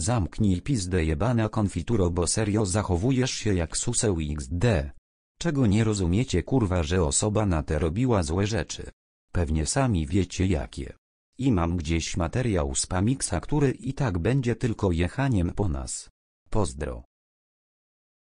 Zamknij pizdę jebana konfituro bo serio zachowujesz się jak suseł xd. Czego nie rozumiecie kurwa że osoba na te robiła złe rzeczy. Pewnie sami wiecie jakie. I mam gdzieś materiał z Pamiksa który i tak będzie tylko jechaniem po nas. Pozdro.